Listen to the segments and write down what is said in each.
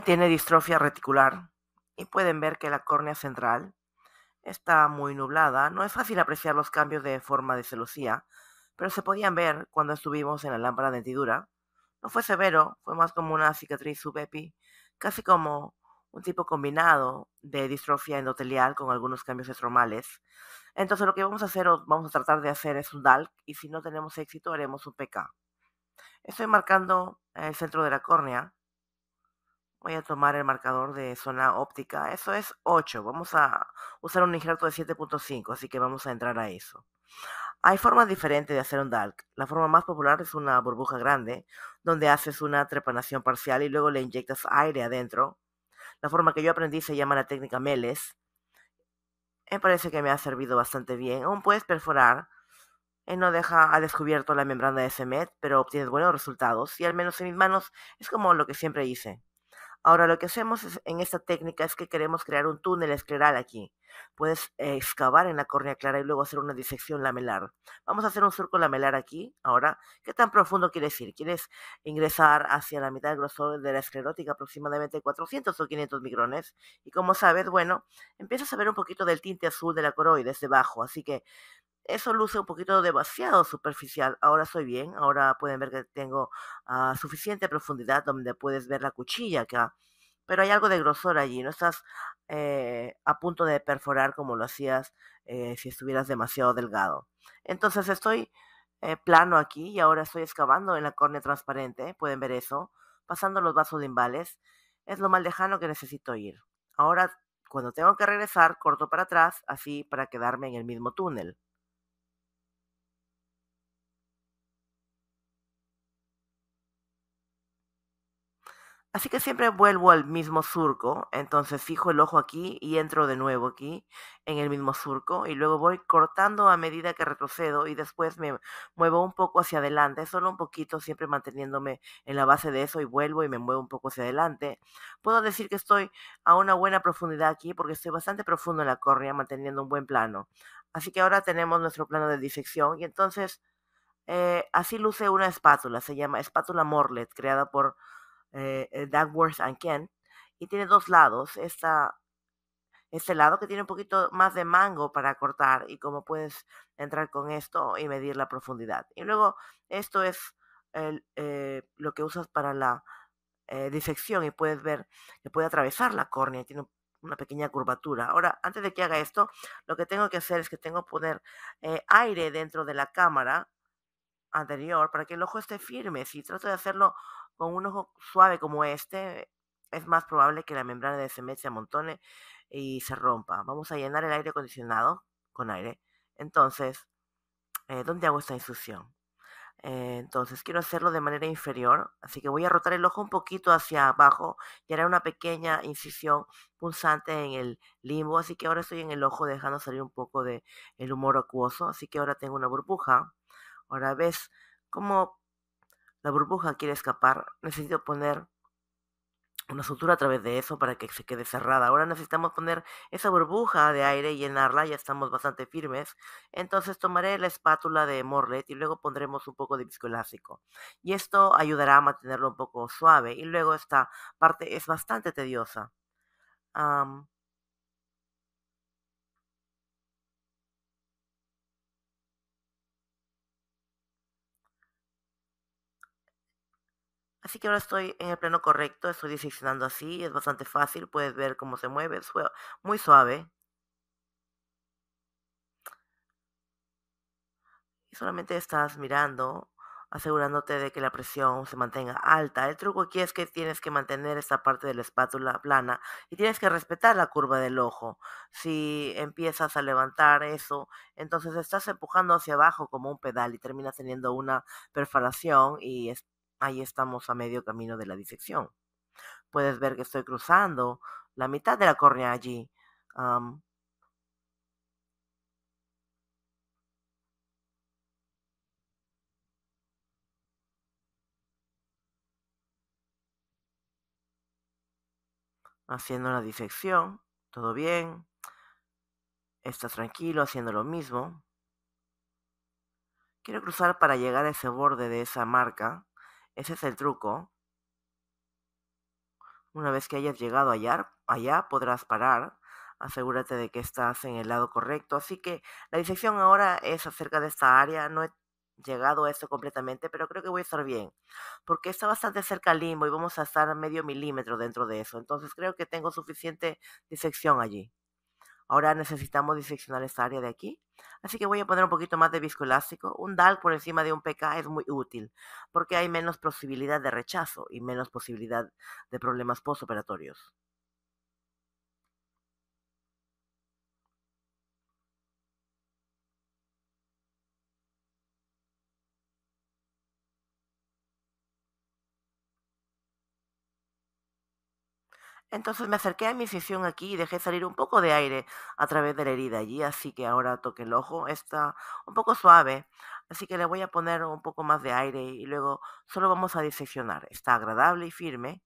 tiene distrofia reticular y pueden ver que la córnea central está muy nublada. No es fácil apreciar los cambios de forma de celosía, pero se podían ver cuando estuvimos en la lámpara de hendidura. No fue severo, fue más como una cicatriz subepi, casi como un tipo combinado de distrofia endotelial con algunos cambios estromales. Entonces lo que vamos a hacer o vamos a tratar de hacer es un DALC y si no tenemos éxito haremos un PK. Estoy marcando el centro de la córnea Voy a tomar el marcador de zona óptica. Eso es 8. Vamos a usar un injerto de 7.5, así que vamos a entrar a eso. Hay formas diferentes de hacer un dark. La forma más popular es una burbuja grande, donde haces una trepanación parcial y luego le inyectas aire adentro. La forma que yo aprendí se llama la técnica Meles. Me parece que me ha servido bastante bien. Aún puedes perforar. Él eh, no deja a descubierto la membrana de CEMET, pero obtienes buenos resultados. Y al menos en mis manos es como lo que siempre hice. Ahora, lo que hacemos en esta técnica es que queremos crear un túnel escleral aquí. Puedes excavar en la córnea clara y luego hacer una disección lamelar. Vamos a hacer un surco lamelar aquí. Ahora, ¿qué tan profundo quieres ir? ¿Quieres ingresar hacia la mitad del grosor de la esclerótica, aproximadamente 400 o 500 micrones? Y como sabes, bueno, empiezas a ver un poquito del tinte azul de la coroides debajo, así que eso luce un poquito demasiado superficial. Ahora soy bien, ahora pueden ver que tengo ah, suficiente profundidad donde puedes ver la cuchilla acá. Pero hay algo de grosor allí, no estás eh, a punto de perforar como lo hacías eh, si estuvieras demasiado delgado. Entonces estoy eh, plano aquí y ahora estoy excavando en la córnea transparente, pueden ver eso, pasando los vasos limbales. Es lo más lejano que necesito ir. Ahora, cuando tengo que regresar, corto para atrás, así para quedarme en el mismo túnel. Así que siempre vuelvo al mismo surco, entonces fijo el ojo aquí y entro de nuevo aquí en el mismo surco y luego voy cortando a medida que retrocedo y después me muevo un poco hacia adelante, solo un poquito, siempre manteniéndome en la base de eso y vuelvo y me muevo un poco hacia adelante. Puedo decir que estoy a una buena profundidad aquí porque estoy bastante profundo en la córnea manteniendo un buen plano. Así que ahora tenemos nuestro plano de disección y entonces eh, así luce una espátula, se llama espátula Morlet, creada por eh, eh and Ken y tiene dos lados. Esta, este lado que tiene un poquito más de mango para cortar y como puedes entrar con esto y medir la profundidad. Y luego esto es el, eh, lo que usas para la eh, disección y puedes ver que puede atravesar la córnea y tiene una pequeña curvatura. Ahora, antes de que haga esto, lo que tengo que hacer es que tengo que poner aire dentro de la cámara anterior para que el ojo esté firme. Si trato de hacerlo con un ojo suave como este, es más probable que la membrana de cemento se amontone y se rompa. Vamos a llenar el aire acondicionado con aire. Entonces, eh, ¿dónde hago esta incisión. Eh, entonces, quiero hacerlo de manera inferior, así que voy a rotar el ojo un poquito hacia abajo y haré una pequeña incisión punzante en el limbo, así que ahora estoy en el ojo dejando salir un poco de el humor acuoso, así que ahora tengo una burbuja. Ahora ves cómo la burbuja quiere escapar. Necesito poner una sutura a través de eso para que se quede cerrada. Ahora necesitamos poner esa burbuja de aire y llenarla, ya estamos bastante firmes. Entonces tomaré la espátula de Morlet y luego pondremos un poco de viscoelástico. Y esto ayudará a mantenerlo un poco suave. Y luego esta parte es bastante tediosa. Así que ahora estoy en el plano correcto, estoy diseccionando así, es bastante fácil, puedes ver cómo se mueve, es muy suave. Y solamente estás mirando, asegurándote de que la presión se mantenga alta. El truco aquí es que tienes que mantener esta parte de la espátula plana y tienes que respetar la curva del ojo. Si empiezas a levantar eso, entonces estás empujando hacia abajo como un pedal y terminas teniendo una perforación y es ahí estamos a medio camino de la disección. Puedes ver que estoy cruzando la mitad de la córnea allí. haciendo la disección, todo bien, estás tranquilo haciendo lo mismo. Quiero cruzar para llegar a ese borde de esa marca ese es el truco. Una vez que hayas llegado allá, allá podrás parar. Asegúrate de que estás en el lado correcto. Así que la disección ahora es acerca de esta área. No he llegado a esto completamente, pero creo que voy a estar bien. Porque está bastante cerca al limbo y vamos a estar a medio milímetro dentro de eso. Entonces creo que tengo suficiente disección allí. Ahora necesitamos diseccionar esta área de aquí. Así que voy a poner un poquito más de viscoelástico. Un DAL por encima de un PK es muy útil porque hay menos posibilidad de rechazo y menos posibilidad de problemas postoperatorios. Entonces me acerqué a mi sesión aquí y dejé salir un poco de aire a través de la herida allí, así que ahora toque el ojo, está un poco suave, así que le voy a poner un poco más de aire y luego solo vamos a diseccionar. Está agradable y firme.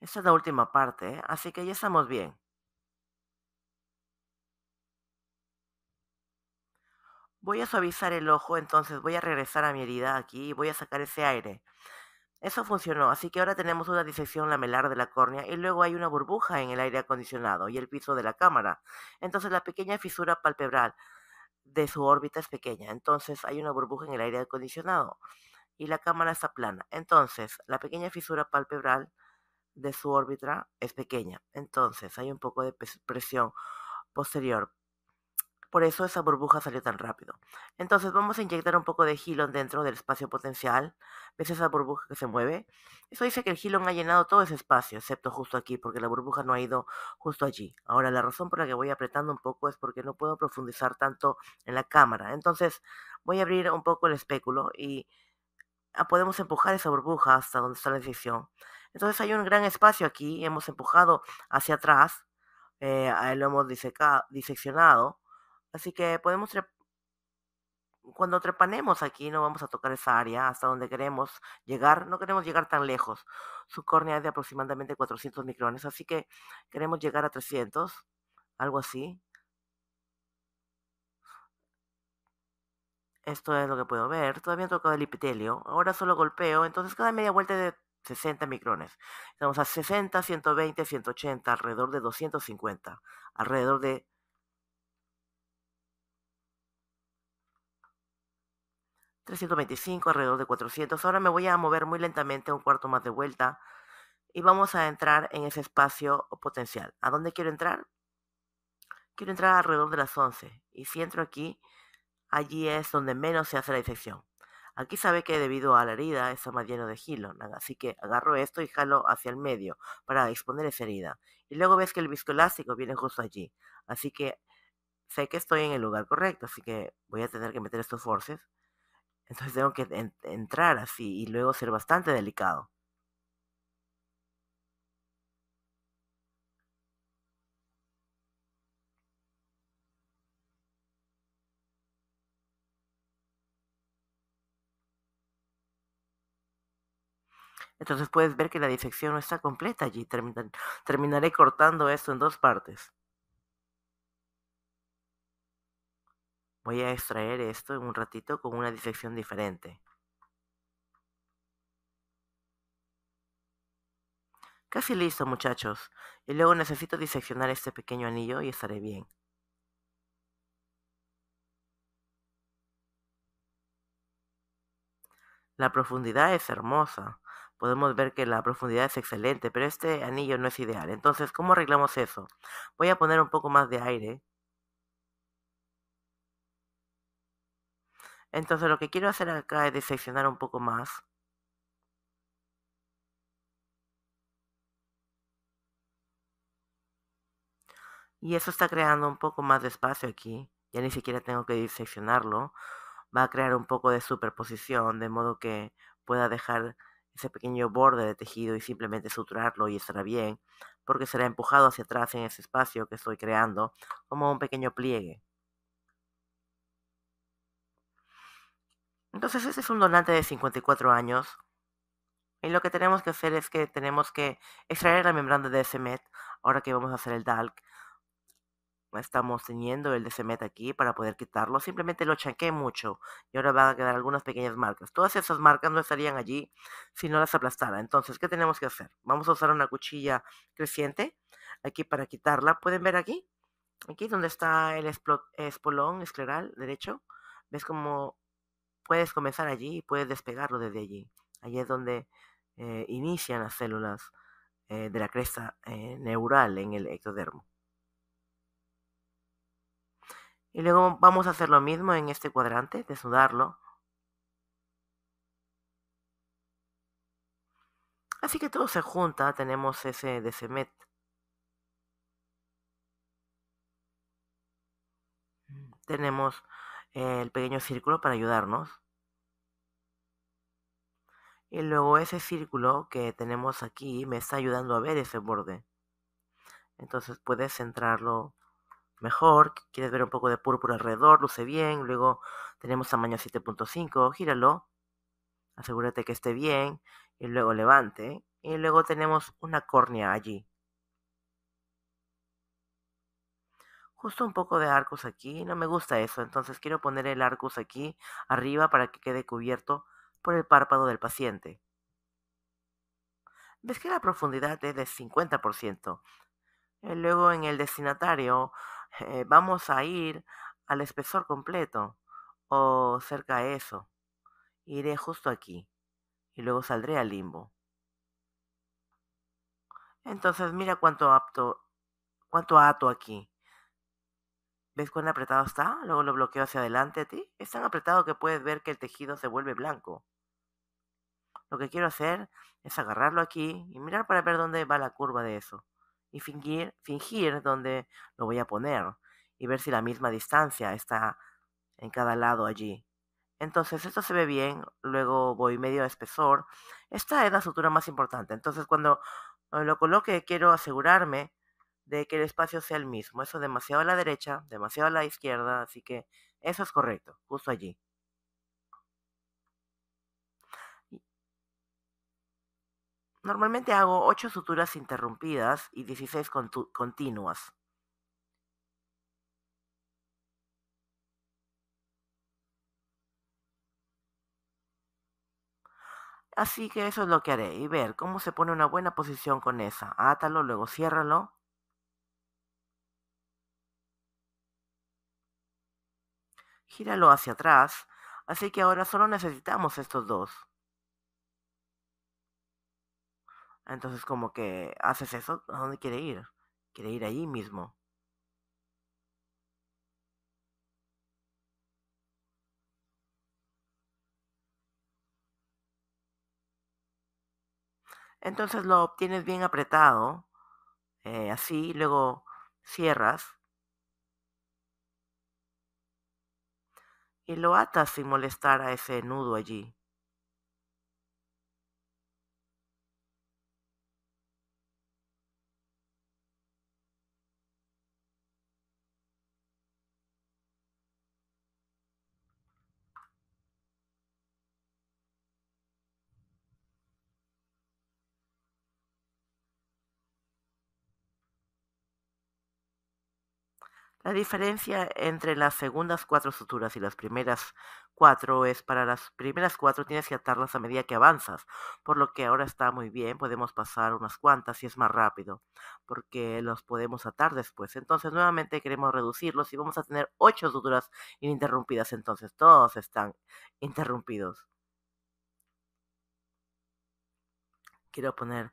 Esta es la última parte, ¿eh? así que ya estamos bien. Voy a suavizar el ojo, entonces voy a regresar a mi herida aquí y voy a sacar ese aire. Eso funcionó, así que ahora tenemos una disección lamelar de la córnea y luego hay una burbuja en el aire acondicionado y el piso de la cámara. Entonces la pequeña fisura palpebral de su órbita es pequeña, entonces hay una burbuja en el aire acondicionado y la cámara está plana. Entonces la pequeña fisura palpebral de su órbita es pequeña, entonces hay un poco de presión posterior por eso esa burbuja salió tan rápido. Entonces vamos a inyectar un poco de Hilon dentro del espacio potencial. ¿Ves esa burbuja que se mueve? Eso dice que el Hilon ha llenado todo ese espacio, excepto justo aquí, porque la burbuja no ha ido justo allí. Ahora, la razón por la que voy apretando un poco es porque no puedo profundizar tanto en la cámara. Entonces voy a abrir un poco el espéculo y ah, podemos empujar esa burbuja hasta donde está la disección. Entonces hay un gran espacio aquí, hemos empujado hacia atrás, eh, lo hemos diseccionado Así que podemos, cuando trepanemos aquí, no vamos a tocar esa área hasta donde queremos llegar. No queremos llegar tan lejos. Su córnea es de aproximadamente 400 micrones, así que queremos llegar a 300, algo así. Esto es lo que puedo ver. Todavía he tocado el epitelio. Ahora solo golpeo. Entonces cada media vuelta de 60 micrones. Estamos a 60, 120, 180, alrededor de 250. Alrededor de 325, alrededor de 400. Ahora me voy a mover muy lentamente un cuarto más de vuelta y vamos a entrar en ese espacio potencial. ¿A dónde quiero entrar? Quiero entrar alrededor de las 11 y si entro aquí, allí es donde menos se hace la disección. Aquí sabe que debido a la herida está más lleno de hilo, así que agarro esto y jalo hacia el medio para exponer esa herida. Y luego ves que el viscoelástico viene justo allí, así que sé que estoy en el lugar correcto, así que voy a tener que meter estos forces entonces tengo que entrar así y luego ser bastante delicado. Entonces puedes ver que la disección no está completa allí. terminaré cortando esto en dos partes. Voy a extraer esto en un ratito con una disección diferente. Casi listo, muchachos. Y luego necesito diseccionar este pequeño anillo y estaré bien. La profundidad es hermosa. Podemos ver que la profundidad es excelente, pero este anillo no es ideal. Entonces, ¿cómo arreglamos eso? Voy a poner un poco más de aire Entonces lo que quiero hacer acá es diseccionar un poco más. Y eso está creando un poco más de espacio aquí. Ya ni siquiera tengo que diseccionarlo. Va a crear un poco de superposición, de modo que pueda dejar ese pequeño borde de tejido y simplemente suturarlo y estará bien, porque será empujado hacia atrás en ese espacio que estoy creando, como un pequeño pliegue. Entonces ese es un donante de 54 años. Y lo que tenemos que hacer es que tenemos que extraer la membrana de SMET. Ahora que vamos a hacer el DALC, estamos teniendo el SMET aquí para poder quitarlo. Simplemente lo chanqué mucho y ahora van a quedar algunas pequeñas marcas. Todas esas marcas no estarían allí si no las aplastara. Entonces, ¿qué tenemos que hacer? Vamos a usar una cuchilla creciente aquí para quitarla. ¿Pueden ver aquí? Aquí donde está el espolón escleral derecho. ¿Ves cómo puedes comenzar allí y puedes despegarlo desde allí. Allí es donde eh, inician las células eh, de la cresta eh, neural en el ectodermo. Y luego vamos a hacer lo mismo en este cuadrante, desnudarlo. Así que todo se junta, tenemos ese DCMET. Tenemos el pequeño círculo para ayudarnos. Y luego ese círculo que tenemos aquí me está ayudando a ver ese borde. Entonces puedes centrarlo mejor. Quieres ver un poco de púrpura alrededor, luce bien. Luego tenemos tamaño 7.5, gíralo. Asegúrate que esté bien. Y luego levante. Y luego tenemos una córnea allí. justo un poco de arcos aquí, no me gusta eso, entonces quiero poner el arcos aquí arriba para que quede cubierto por el párpado del paciente. Ves que la profundidad es de 50%. Eh, luego en el destinatario eh, vamos a ir al espesor completo o cerca de eso. Iré justo aquí y luego saldré al limbo. Entonces mira cuánto apto, cuánto ato aquí. ¿Ves cuán apretado está? Luego lo bloqueo hacia adelante a ti. Es tan apretado que puedes ver que el tejido se vuelve blanco. Lo que quiero hacer es agarrarlo aquí y mirar para ver dónde va la curva de eso. Y fingir, fingir dónde lo voy a poner. Y ver si la misma distancia está en cada lado allí. Entonces esto se ve bien, luego voy medio a espesor. Esta es la sutura más importante. Entonces cuando eh, lo coloque quiero asegurarme de que el espacio sea el mismo. Eso demasiado a la derecha, demasiado a la izquierda, así que eso es correcto, justo allí. Normalmente hago 8 suturas interrumpidas y 16 continuas. Así que eso es lo que haré y ver cómo se pone una buena posición con esa. Átalo, luego ciérralo Gíralo hacia atrás, así que ahora solo necesitamos estos dos. Entonces como que haces eso, ¿a dónde quiere ir? Quiere ir allí mismo. Entonces lo obtienes bien apretado, eh, así, luego cierras y lo ata sin molestar a ese nudo allí. La diferencia entre las segundas cuatro suturas y las primeras cuatro es para las primeras cuatro tienes que atarlas a medida que avanzas, por lo que ahora está muy bien, podemos pasar unas cuantas y es más rápido, porque los podemos atar después. Entonces nuevamente queremos reducirlos y vamos a tener ocho suturas ininterrumpidas, entonces todos están interrumpidos. Quiero poner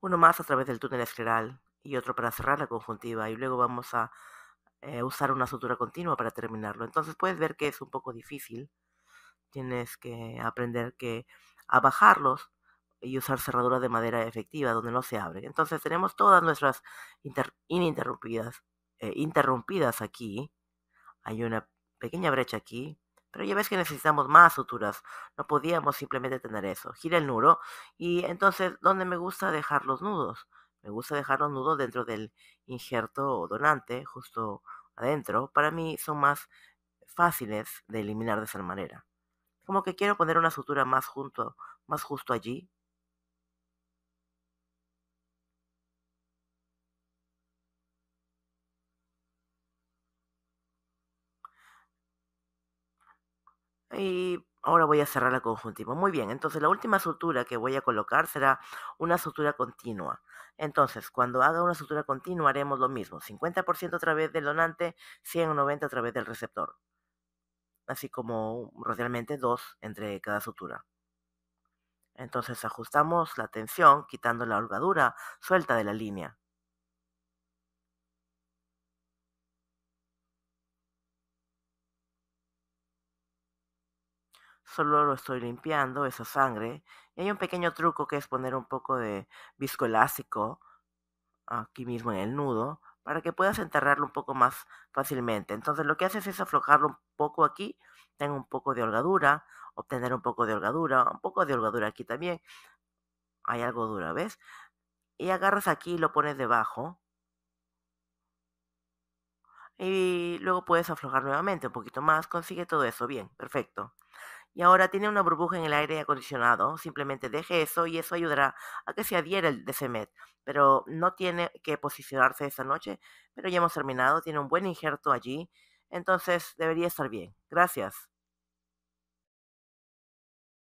uno más a través del túnel escleral y otro para cerrar la conjuntiva y luego vamos a eh, usar una sutura continua para terminarlo. Entonces puedes ver que es un poco difícil. Tienes que aprender que a bajarlos y usar cerraduras de madera efectiva donde no se abre. Entonces tenemos todas nuestras ininterrumpidas, eh, interrumpidas aquí. Hay una pequeña brecha aquí, pero ya ves que necesitamos más suturas. No podíamos simplemente tener eso. Gira el nudo y entonces, ¿dónde me gusta dejar los nudos? Me gusta dejar los nudos dentro del injerto o donante, justo adentro. Para mí son más fáciles de eliminar de esa manera. Como que quiero poner una sutura más junto, más justo allí. Y Ahora voy a cerrar la conjuntiva. Muy bien, entonces la última sutura que voy a colocar será una sutura continua. Entonces, cuando haga una sutura continua haremos lo mismo. 50% a través del donante, 190 a través del receptor. Así como realmente dos entre cada sutura. Entonces ajustamos la tensión quitando la holgadura suelta de la línea. solo lo estoy limpiando, esa sangre. Y hay un pequeño truco que es poner un poco de viscoelástico aquí mismo en el nudo para que puedas enterrarlo un poco más fácilmente. Entonces lo que haces es aflojarlo un poco aquí, tengo un poco de holgadura, obtener un poco de holgadura, un poco de holgadura aquí también. Hay algo dura, ¿ves? Y agarras aquí y lo pones debajo. Y luego puedes aflojar nuevamente un poquito más, consigue todo eso, bien, perfecto y ahora tiene una burbuja en el aire acondicionado, simplemente deje eso y eso ayudará a que se adhiera el DCMET. Pero no tiene que posicionarse esta noche, pero ya hemos terminado, tiene un buen injerto allí, entonces debería estar bien. Gracias.